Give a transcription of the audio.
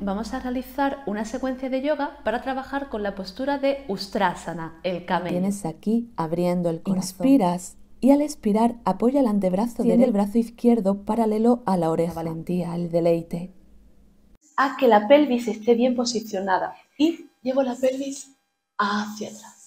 Vamos a realizar una secuencia de yoga para trabajar con la postura de Ustrasana, el camello. Tienes aquí abriendo el corazón. Inspiras y al expirar apoya el antebrazo del brazo izquierdo paralelo a la oreja. La valentía, el deleite. Haz que la pelvis esté bien posicionada y llevo la pelvis hacia atrás.